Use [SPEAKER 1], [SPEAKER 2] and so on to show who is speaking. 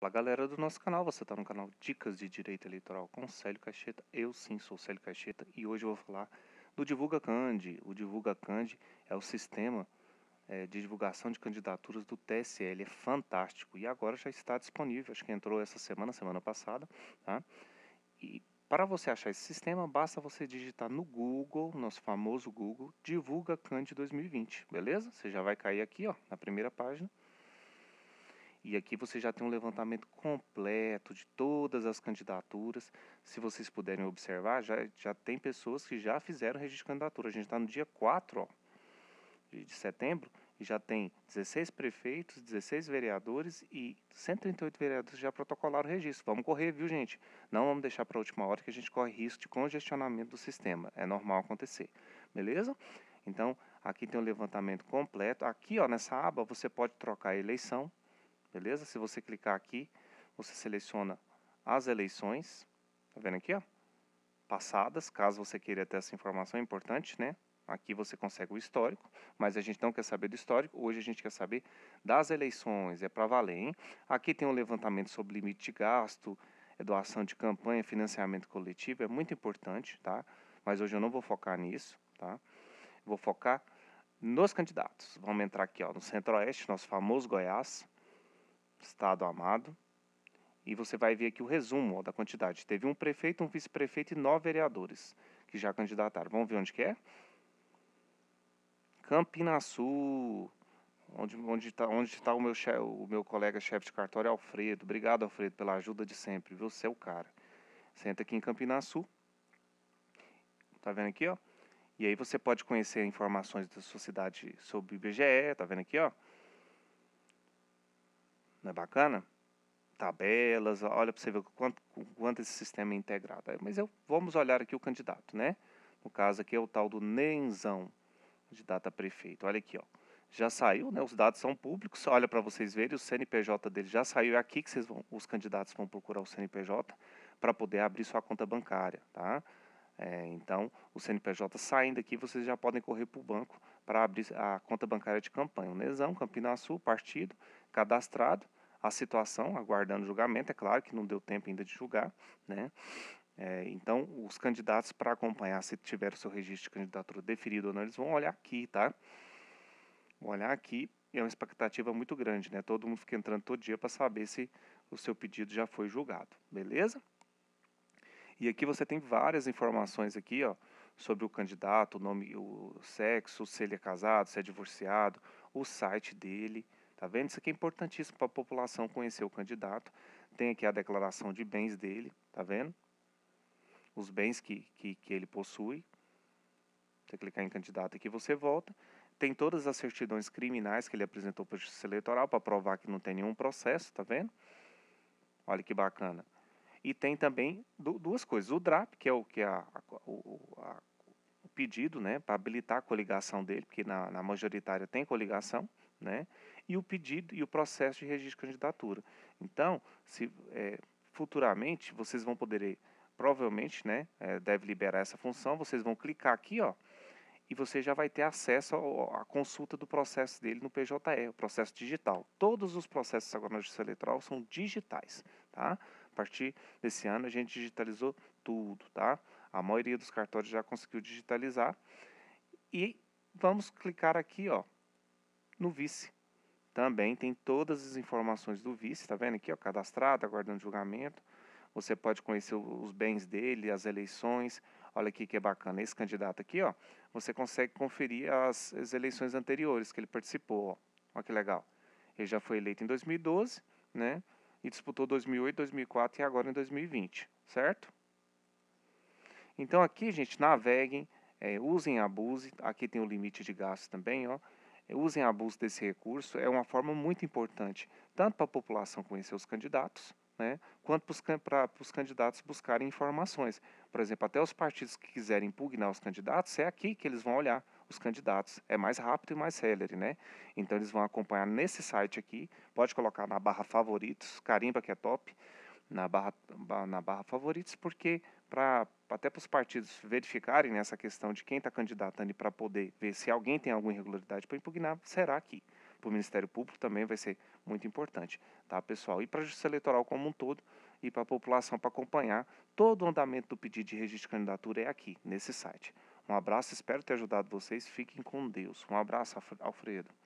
[SPEAKER 1] Fala galera do nosso canal, você está no canal Dicas de Direito Eleitoral com Célio Caixeta. Eu sim sou Célio Caixeta e hoje eu vou falar do Divulga Candi. O Divulga Candi é o sistema é, de divulgação de candidaturas do TSE, é fantástico e agora já está disponível. Acho que entrou essa semana, semana passada. Tá? E para você achar esse sistema, basta você digitar no Google, nosso famoso Google, Divulga Candi 2020, beleza? Você já vai cair aqui ó, na primeira página. E aqui você já tem um levantamento completo de todas as candidaturas. Se vocês puderem observar, já, já tem pessoas que já fizeram registro de candidatura. A gente está no dia 4 ó, de, setembro e já tem 16 prefeitos, 16 vereadores e 138 vereadores já protocolaram o registro. Vamos correr, viu, gente? Não vamos deixar para a última hora que a gente corre risco de congestionamento do sistema. É normal acontecer, beleza? Então, aqui tem o um levantamento completo. Aqui, ó, nessa aba, você pode trocar a eleição, beleza? Se você clicar aqui, você seleciona as eleições, tá vendo aqui, ó? Passadas, caso você queira ter essa informação, é importante, né? Aqui você consegue o histórico, mas a gente não quer saber do histórico, hoje a gente quer saber das eleições, é para valer, hein? Aqui tem um levantamento sobre limite de gasto, é doação de campanha, financiamento coletivo, é muito importante, tá? Mas hoje eu não vou focar nisso, tá? Vou focar nos candidatos. Vamos entrar aqui, ó, no Centro-Oeste, nosso famoso Goiás, estado amado. E você vai ver aqui o resumo ó, da quantidade. Teve um prefeito, um vice-prefeito e nove vereadores que já candidataram. Vamos ver onde que é? Campinas Sul, onde está onde tá, onde tá o, meu o meu colega chefe de cartório, Alfredo. Obrigado, Alfredo, pela ajuda de sempre. Viu? Você é o cara. Senta aqui em Campinas Sul. Tá vendo aqui, ó? E aí você pode conhecer informações da sua cidade sobre o IBGE, tá vendo aqui, ó? Não é bacana? Tabelas, olha para você ver quanto, quanto esse sistema é integrado. Mas eu, vamos olhar aqui o candidato, né? No caso aqui é o tal do Nenzão, candidato a prefeito. Olha aqui, ó. Já saiu, né? Os dados são públicos. Olha para vocês verem, o CNPJ dele já saiu. É aqui que vão, os candidatos vão procurar o CNPJ para poder abrir sua conta bancária, tá? É, então, o CNPJ saindo aqui, vocês já podem correr para o banco para abrir a conta bancária de campanha. O Nesão, Campina Sul, partido, cadastrado a situação, aguardando julgamento. É claro que não deu tempo ainda de julgar, né? É, então, os candidatos, para acompanhar se tiver o seu registro de candidatura deferido ou não, eles vão olhar aqui, tá? Vão olhar aqui. É uma expectativa muito grande, né? Todo mundo fica entrando todo dia para saber se o seu pedido já foi julgado, beleza? E aqui você tem várias informações aqui, ó, sobre o candidato, o nome, o sexo, se ele é casado, se é divorciado, o site dele, Tá vendo? Isso aqui é importantíssimo para a população conhecer o candidato. Tem aqui a declaração de bens dele, tá vendo? Os bens que, que, que ele possui. Você clicar em candidato aqui, você volta. Tem todas as certidões criminais que ele apresentou para a Justiça Eleitoral para provar que não tem nenhum processo, tá vendo? Olha que bacana. E tem também duas coisas. O DRAP, que é, o, que é a, a, a pedido né, para habilitar a coligação dele, porque na, na majoritária tem coligação, né, e o pedido e o processo de registro de candidatura. Então, se, é, futuramente, vocês vão poder, provavelmente, né, é, deve liberar essa função, vocês vão clicar aqui, ó, e você já vai ter acesso à consulta do processo dele no PJE, o processo digital. Todos os processos agora na Justiça Eleitoral são digitais, tá? A partir desse ano a gente digitalizou tudo, tá? A maioria dos cartórios já conseguiu digitalizar. E vamos clicar aqui, ó, no vice. Também tem todas as informações do vice, tá vendo aqui, ó, cadastrado, aguardando julgamento. Você pode conhecer os bens dele, as eleições. Olha aqui que é bacana, esse candidato aqui, ó, você consegue conferir as, as eleições anteriores que ele participou, ó. Olha que legal. Ele já foi eleito em 2012, né? E disputou 2008, 2004 e agora em 2020, certo? Então aqui, gente, naveguem, é, usem abuse, aqui tem o limite de gasto também, ó, é, usem abuso desse recurso, é uma forma muito importante, tanto para a população conhecer os candidatos, né, quanto para os candidatos buscarem informações. Por exemplo, até os partidos que quiserem impugnar os candidatos, é aqui que eles vão olhar os candidatos. É mais rápido e mais celery, né? Então eles vão acompanhar nesse site aqui, pode colocar na barra favoritos, carimba que é top, na barra, na barra favoritos, porque para até para os partidos verificarem nessa questão de quem está candidatando e para poder ver se alguém tem alguma irregularidade para impugnar, será aqui. Para o Ministério Público também vai ser muito importante, tá, pessoal? E para a Justiça Eleitoral como um todo e para a população para acompanhar todo o andamento do pedido de registro de candidatura é aqui, nesse site. Um abraço, espero ter ajudado vocês. Fiquem com Deus. Um abraço, Alfredo.